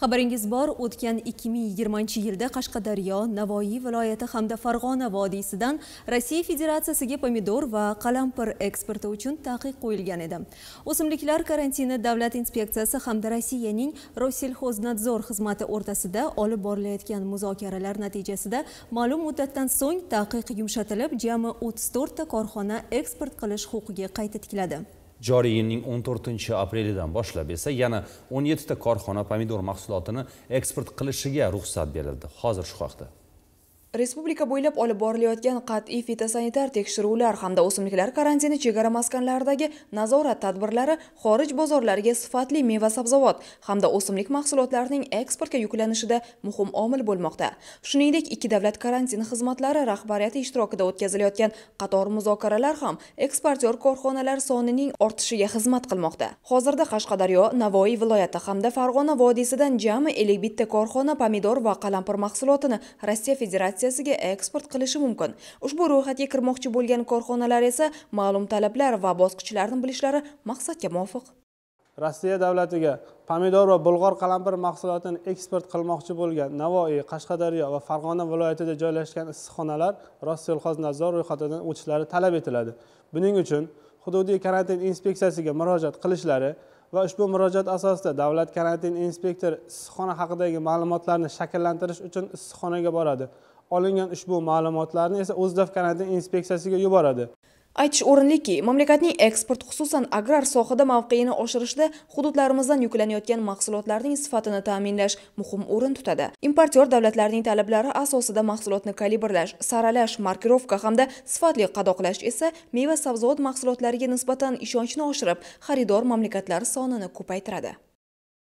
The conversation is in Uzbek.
xabaringiz bor o'tgan 2020 yilda qashqadaryo navoiy viloyati hamda farg'ona vodiysidan rossiya federatsiyasiga pomidor va qalampir eksporti uchun taqiq qo'yilgan edi o'simliklar karantini davlat inspeksiyasi hamda rossiyaning rossельхознадзор xizmati o'rtasida olib borilayotgan muzokaralar natijasida ma'lum muddatdan so'ng taqiq yumshatilib jami 34 ta korxona eksport qilish huquqiga qayta tikladi joriy yilning 14 aprelidan boshlab esa yana 17 ta korxona pomidor mahsulotini eksport qilishiga ruxsat berildi hozir shu haqda Respublika bo'ylab olib borilayotgan qat'iy fitosanitar tekshiruvlar hamda o'simliklar karantini chegara maskanlaridagi nazorat tadbirlari xorij bozorlariga sifatli meva-sabzavot hamda o'simlik mahsulotlarining eksportga yuklanishida muhim omil bo'lmoqda. Shuningdek, ikki davlat karantin xizmatlari rahbariyati ishtirokida o'tkazilayotgan qator muzokaralar ham eksportyor korxonalar sonining ortishiga xizmat qilmoqda. Hozirda Qashqadaryo, Navoiy viloyati hamda Farg'ona vodiysidan jami 51 korxona pomidor va qalampir mahsulotini Rossiya Federatsiyasi Federatsiyasiga eksport qilishi mumkin. Ushbu ro'yxatga kirmoqchi bo'lgan korxonalar esa ma'lum talablar va bosqichlarni bilishlari maqsadga muvofiq. Rossiya davlatiga pomidor va bulg'or qalampir mahsulotini eksport qilmoqchi bo'lgan Navoiy, Qashqadaryo va Farg'ona viloyatida joylashgan issiqxonalar nazor ro'yxatidan o'tishlari talab etiladi. Buning uchun hududiy karantin inspeksiyasiga murojaat qilishlari va ushbu murojaat asosida davlat karantin inspektori issiqxona haqidagi ma'lumotlarni shakllantirish uchun issiqxonaga boradi olingan ushbu ma'lumotlarni esa o'zdaf karantin inspeksiyasiga yuboradi aytish o'rinliki mamlakatning eksport xususan agrar sohada mavqeini oshirishda hududlarimizdan yuklanayotgan mahsulotlarning sifatini ta'minlash muhim o'rin tutadi importyor davlatlarning talablari asosida mahsulotni kalibrlash saralash markirovka hamda sifatli qadoqlash esa meva sabzavot mahsulotlariga nisbatan ishonchni oshirib xaridor mamlakatlar sonini ko'paytiradi